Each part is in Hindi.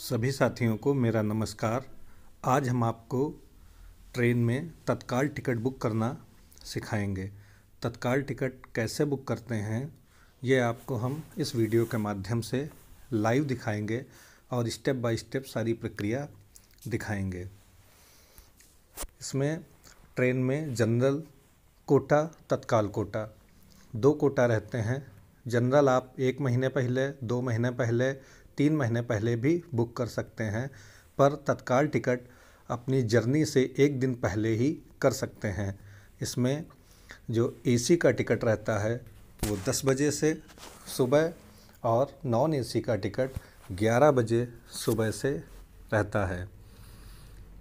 सभी साथियों को मेरा नमस्कार आज हम आपको ट्रेन में तत्काल टिकट बुक करना सिखाएंगे तत्काल टिकट कैसे बुक करते हैं ये आपको हम इस वीडियो के माध्यम से लाइव दिखाएंगे और स्टेप बाय स्टेप सारी प्रक्रिया दिखाएंगे इसमें ट्रेन में जनरल कोटा तत्काल कोटा दो कोटा रहते हैं जनरल आप एक महीने पहले दो महीने पहले तीन महीने पहले भी बुक कर सकते हैं पर तत्काल टिकट अपनी जर्नी से एक दिन पहले ही कर सकते हैं इसमें जो एसी का टिकट रहता है वो 10 बजे से सुबह और नॉन एसी का टिकट 11 बजे सुबह से रहता है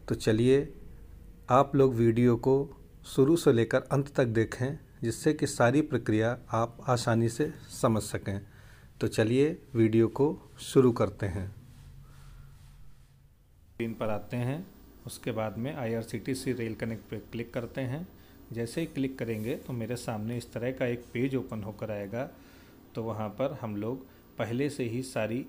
तो चलिए आप लोग वीडियो को शुरू से लेकर अंत तक देखें जिससे कि सारी प्रक्रिया आप आसानी से समझ सकें तो चलिए वीडियो को शुरू करते हैं स्क्रीन पर आते हैं उसके बाद में आईआरसीटीसी रेल कनेक्ट पर क्लिक करते हैं जैसे ही क्लिक करेंगे तो मेरे सामने इस तरह का एक पेज ओपन होकर आएगा तो वहाँ पर हम लोग पहले से ही सारी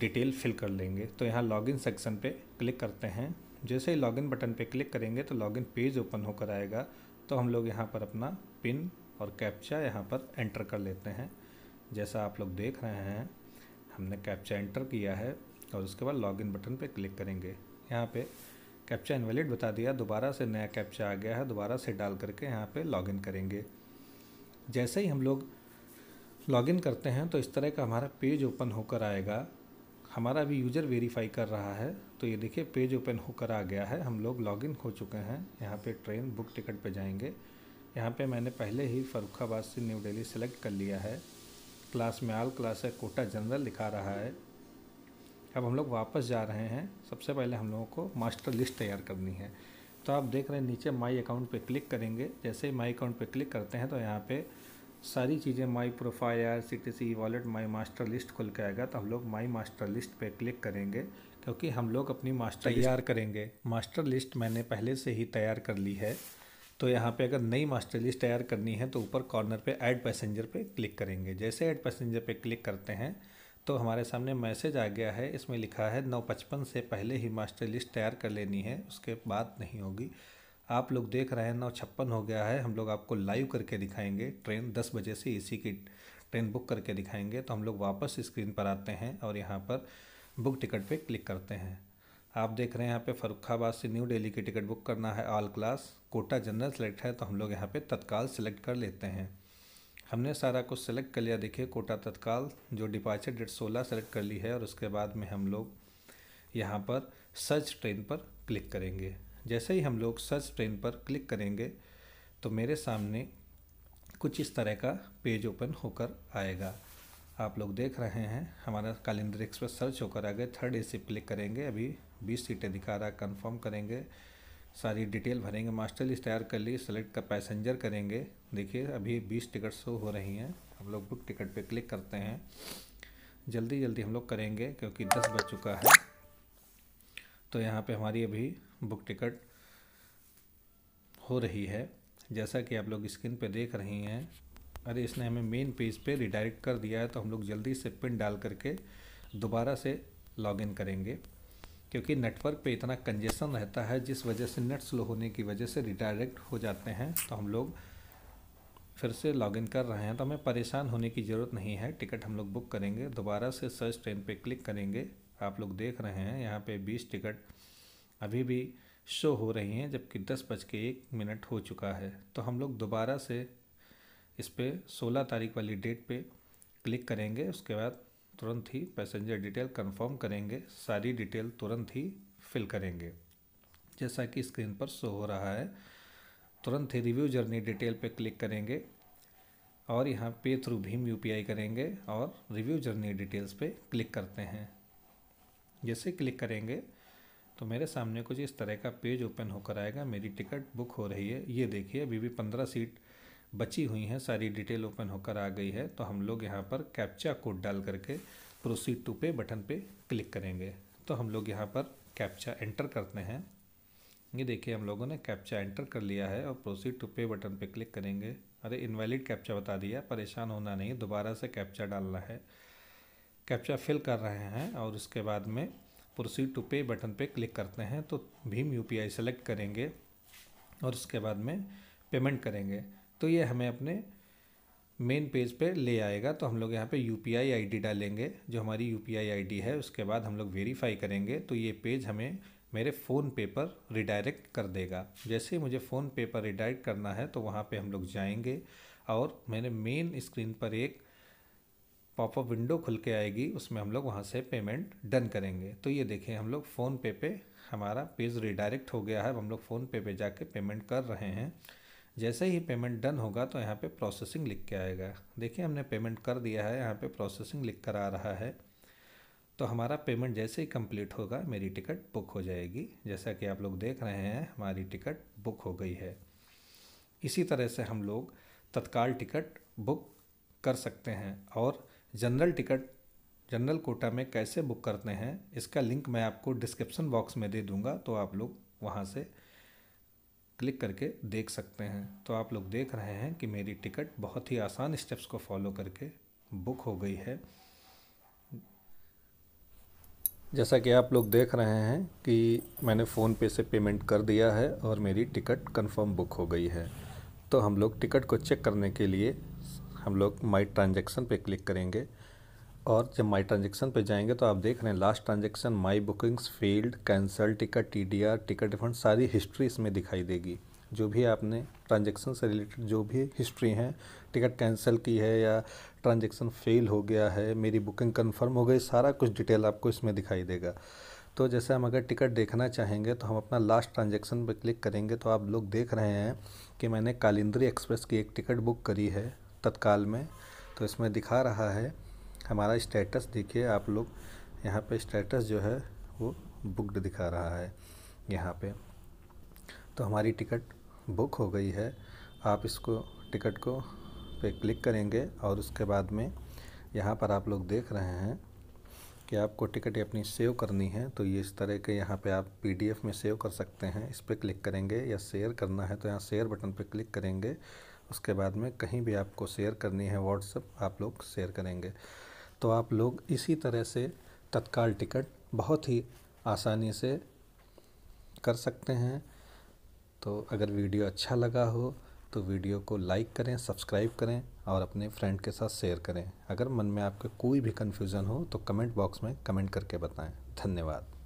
डिटेल फिल कर लेंगे तो यहाँ लॉगिन सेक्शन पे क्लिक करते हैं जैसे ही लॉगिन बटन पे क्लिक करेंगे तो लॉगिन पेज ओपन होकर आएगा तो हम लोग यहाँ पर अपना पिन और कैप्चा यहाँ पर एंटर कर लेते हैं जैसा आप लोग देख रहे हैं हमने कैप्चा एंटर किया है और उसके बाद लॉगिन बटन पे क्लिक करेंगे यहाँ पे कैप्चा इनवेलिड बता दिया दोबारा से नया कैप्चा आ गया है दोबारा से डाल करके यहाँ पे लॉगिन करेंगे जैसे ही हम लोग लॉगिन करते हैं तो इस तरह का हमारा पेज ओपन होकर आएगा हमारा भी यूज़र वेरीफाई कर रहा है तो ये देखिए पेज ओपन होकर आ गया है हम लोग लॉगिन हो चुके हैं यहाँ पे ट्रेन बुक टिकट पे जाएंगे यहाँ पे मैंने पहले ही फ़रुखाबाद से न्यू दिल्ली सेलेक्ट कर लिया है क्लास में आल क्लास है कोटा जनरल दिखा रहा है अब हम लोग वापस जा रहे हैं सबसे पहले हम लोगों को मास्टर लिस्ट तैयार करनी है तो आप देख रहे हैं नीचे माई अकाउंट पे क्लिक करेंगे जैसे ही माई अकाउंट पे क्लिक करते हैं तो यहाँ पे सारी चीज़ें my profile R C T C wallet my master list खुल के आएगा तो हम लोग माई मास्टर लिस्ट पे क्लिक करेंगे क्योंकि हम लोग अपनी मास्टर तैयार करेंगे मास्टर लिस्ट मैंने पहले से ही तैयार कर ली है तो यहाँ पे अगर नई मास्टर लिस्ट तैयार करनी है तो ऊपर कॉर्नर पे ऐड पैसेंजर पे क्लिक करेंगे जैसे ऐड पैसेंजर पे क्लिक करते हैं तो हमारे सामने मैसेज आ गया है इसमें लिखा है नौ पचपन से पहले ही मास्टर लिस्ट तैयार कर लेनी है उसके बाद नहीं होगी आप लोग देख रहे हैं नौ छप्पन हो गया है हम लोग आपको लाइव करके दिखाएंगे ट्रेन दस बजे से ए की ट्रेन बुक करके दिखाएंगे तो हम लोग वापस स्क्रीन पर आते हैं और यहाँ पर बुक टिकट पर क्लिक करते हैं आप देख रहे हैं यहाँ पे फरुखाबाद से न्यू दिल्ली की टिकट बुक करना है all class quota general select है तो हम लोग यहाँ पे तत्काल सेलेक्ट कर लेते हैं हमने सारा कुछ सेलेक्ट कर लिया देखिए कोटा तत्काल जो डिपार्चर डेट सोलह सेलेक्ट कर ली है और उसके बाद में हम लोग यहाँ पर सर्च ट्रेन पर क्लिक करेंगे जैसे ही हम लोग सर्च ट्रेन पर क्लिक करेंगे तो मेरे सामने कुछ इस तरह का पेज ओपन होकर आएगा आप लोग देख रहे हैं हमारा कालिंदर एक्सप्रेस सर्च होकर आ गए थर्ड ए सी क्लिक करेंगे अभी बीस सीटें दिखा रहा है कन्फर्म करेंगे सारी डिटेल भरेंगे मास्टर लिस्ट तैयार कर ली सेलेक्ट का पैसेंजर करेंगे देखिए अभी बीस टिकट शो हो रही हैं हम लोग बुक टिकट पे क्लिक करते हैं जल्दी जल्दी हम लोग करेंगे क्योंकि दस बज चुका है तो यहाँ पे हमारी अभी बुक टिकट हो रही है जैसा कि आप लोग स्क्रीन पे देख रही हैं अरे इसने हमें मेन पेज पे रिडायरेक्ट कर दिया है तो हम लोग जल्दी से पिन डाल करके दोबारा से लॉगिन करेंगे क्योंकि नेटवर्क पे इतना कंजेशन रहता है जिस वजह से नेट स्लो होने की वजह से रिडायरेक्ट हो जाते हैं तो हम लोग फिर से लॉगिन कर रहे हैं तो हमें परेशान होने की ज़रूरत नहीं है टिकट हम लोग बुक करेंगे दोबारा से सर्च ट्रेन पे क्लिक करेंगे आप लोग देख रहे हैं यहाँ पे 20 टिकट अभी भी शो हो रही हैं जबकि दस बज के एक मिनट हो चुका है तो हम लोग दोबारा से इस पर सोलह तारीख वाली डेट पर क्लिक करेंगे उसके बाद तुरंत ही पैसेंजर डिटेल कंफर्म करेंगे सारी डिटेल तुरंत ही फिल करेंगे जैसा कि स्क्रीन पर शो हो रहा है तुरंत ही रिव्यू जर्नी डिटेल पर क्लिक करेंगे और यहाँ पे थ्रू भीम यू करेंगे और रिव्यू जर्नी डिटेल्स पे क्लिक करते हैं जैसे क्लिक करेंगे तो मेरे सामने कुछ इस तरह का पेज ओपन होकर आएगा मेरी टिकट बुक हो रही है ये देखिए अभी भी पंद्रह सीट बची हुई हैं सारी डिटेल ओपन होकर आ गई है तो हम लोग यहाँ पर कैप्चा कोड डाल करके प्रोसीड टू पे बटन पे क्लिक करेंगे तो हम लोग यहाँ पर कैप्चा एंटर करते हैं ये देखिए हम लोगों ने कैप्चा एंटर कर लिया है और प्रोसीड टू पे बटन पे क्लिक करेंगे अरे इनवैलिड कैप्चा बता दिया परेशान होना नहीं दोबारा से कैप्चा डालना है कैप्चा फिल कर रहे हैं और उसके बाद में प्रोसीड टू पे बटन पे क्लिक करते हैं तो भीम यू पी सेलेक्ट करेंगे और उसके बाद में पेमेंट करेंगे तो ये हमें अपने मेन पेज पे ले आएगा तो हम लोग यहाँ पे U P I I D डालेंगे जो हमारी U P I I D है उसके बाद हम लोग वेरीफाई करेंगे तो ये पेज हमें मेरे फ़ोन पे पर रिडायरेक्ट कर देगा जैसे ही मुझे फ़ोन पे पर रिडायरेक्ट करना है तो वहाँ पे हम लोग जाएंगे और मैंने मेन स्क्रीन पर एक पॉपअप विंडो खुल के आएगी उसमें हम लोग वहाँ से पेमेंट डन करेंगे तो ये देखें हम लोग फ़ोन पे पे हमारा पेज रिडायरेक्ट हो गया है हम लोग फ़ोन पे पे जाके पेमेंट कर रहे हैं जैसे ही पेमेंट डन होगा तो यहाँ पे प्रोसेसिंग लिख के आएगा देखिए हमने पेमेंट कर दिया है यहाँ पे प्रोसेसिंग लिख कर आ रहा है तो हमारा पेमेंट जैसे ही कंप्लीट होगा मेरी टिकट बुक हो जाएगी जैसा कि आप लोग देख रहे हैं हमारी टिकट बुक हो गई है इसी तरह से हम लोग तत्काल टिकट बुक कर सकते हैं और जनरल टिकट जनरल कोटा में कैसे बुक करते हैं इसका लिंक मैं आपको डिस्क्रिप्सन बॉक्स में दे दूँगा तो आप लोग वहाँ से क्लिक करके देख सकते हैं तो आप लोग देख रहे हैं कि मेरी टिकट बहुत ही आसान स्टेप्स को फॉलो करके बुक हो गई है जैसा कि आप लोग देख रहे हैं कि मैंने फ़ोन पे से पेमेंट कर दिया है और मेरी टिकट कंफर्म बुक हो गई है तो हम लोग टिकट को चेक करने के लिए हम लोग माई ट्रांजेक्शन पे क्लिक करेंगे और जब माई ट्रांजेक्शन पे जाएंगे तो आप देख रहे हैं last transaction my bookings failed cancel ticket T D R ticket refund सारी हिस्ट्री इसमें दिखाई देगी जो भी आपने ट्रांजेक्शन से रिलेटेड जो भी हिस्ट्री हैं टिकट कैंसिल की है या ट्रांजेक्शन फेल हो गया है मेरी बुकिंग कन्फर्म हो गई सारा कुछ डिटेल आपको इसमें दिखाई देगा तो जैसे हम अगर टिकट देखना चाहेंगे तो हम अपना लास्ट ट्रांजेक्शन पर क्लिक करेंगे तो आप लोग देख रहे हैं कि मैंने कालिंद्री एक्सप्रेस की एक टिकट बुक करी है तत्काल में तो इसमें दिखा रहा है हमारा स्टेटस देखिए आप लोग यहाँ पे स्टेटस जो है वो बुकड दिखा रहा है यहाँ पे तो हमारी टिकट बुक हो गई है आप इसको टिकट को पे क्लिक करेंगे और उसके बाद में यहाँ पर आप लोग देख रहे हैं कि आपको टिकट अपनी सेव करनी है तो ये इस तरह के यहाँ पे आप पीडीएफ में सेव कर सकते हैं इस पर क्लिक करेंगे या शेयर करना है तो यहाँ शेयर बटन पर क्लिक करेंगे उसके बाद में कहीं भी आपको शेयर करनी है व्हाट्सअप आप लोग शेयर करेंगे तो आप लोग इसी तरह से तत्काल टिकट बहुत ही आसानी से कर सकते हैं तो अगर वीडियो अच्छा लगा हो तो वीडियो को लाइक करें सब्सक्राइब करें और अपने फ्रेंड के साथ शेयर करें अगर मन में आपके कोई भी कन्फ्यूज़न हो तो कमेंट बॉक्स में कमेंट करके बताएं धन्यवाद